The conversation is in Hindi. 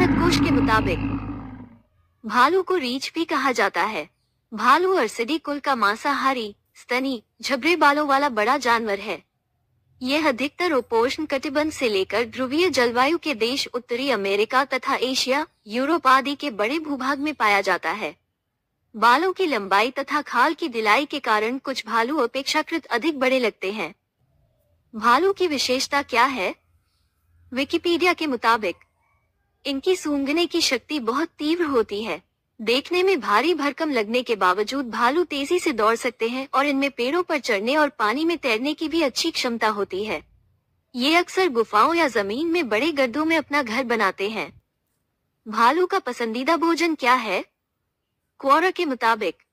भारत भारतकोश के मुताबिक भालू को रीच भी कहा जाता है भालू अरसडी कुल का मांसाहारी स्तनी झबरे बालों वाला बड़ा जानवर है यह अधिकतर उपोषण कटिबंध से लेकर ध्रुवीय जलवायु के देश उत्तरी अमेरिका तथा एशिया यूरोप आदि के बड़े भूभाग में पाया जाता है बालों की लंबाई तथा खाल की दिलाई के कारण कुछ भालू अपेक्षाकृत अधिक बड़े लगते हैं भालू की विशेषता क्या है विकिपीडिया के मुताबिक इनकी सूंघने की शक्ति बहुत तीव्र होती है देखने में भारी भरकम लगने के बावजूद भालू तेजी से दौड़ सकते हैं और इनमें पेड़ों पर चढ़ने और पानी में तैरने की भी अच्छी क्षमता होती है ये अक्सर गुफाओं या जमीन में बड़े गड्ढों में अपना घर बनाते हैं भालू का पसंदीदा भोजन क्या है क्वारा के मुताबिक